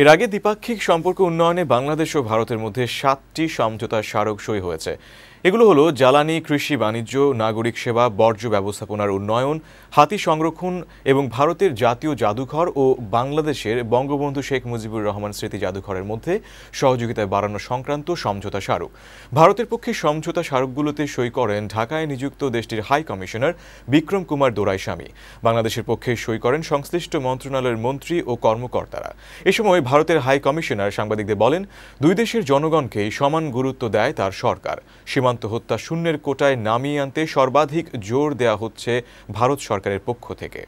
এর আগে দ্বিপাক্ষিক সম্পর্ক উন্নয়নে বাংলাদেশ ও ভারতের মধ্যে সাতটি সমঝোতা স্মারক সই হয়েছে এগুলো হলো জ্বালানি কৃষি বাণিজ্য নাগরিক সেবা বর্জ্য ব্যবস্থাপনার উন্নয়ন হাতি সংরক্ষণ এবং ভারতের জাতীয় জাদুঘর ও বাংলাদেশের বঙ্গবন্ধু শেখ মুজিবুর রহমান স্মৃতি জাদুঘরের মধ্যে সহযোগিতায় বাড়ানো সংক্রান্ত সমঝোতা স্মারক ভারতের পক্ষে সমঝোতা স্মারকগুলোতে সই করেন ঢাকায় নিযুক্ত দেশটির হাই কমিশনার বিক্রম কুমার দোরাইস্বামী বাংলাদেশের পক্ষে সই করেন সংশ্লিষ্ট মন্ত্রণালয়ের মন্ত্রী ও কর্মকর্তারা এ সময় ভারতের হাই কমিশনার সাংবাদিকদের বলেন দুই দেশের জনগণকে সমান গুরুত্ব দেয় তার সরকার সীমান্ত সীমান্ত হত্যা শূন্যের কোটায় নামিয়ে আনতে সর্বাধিক জোর দেয়া হচ্ছে ভারত সরকারের পক্ষ থেকে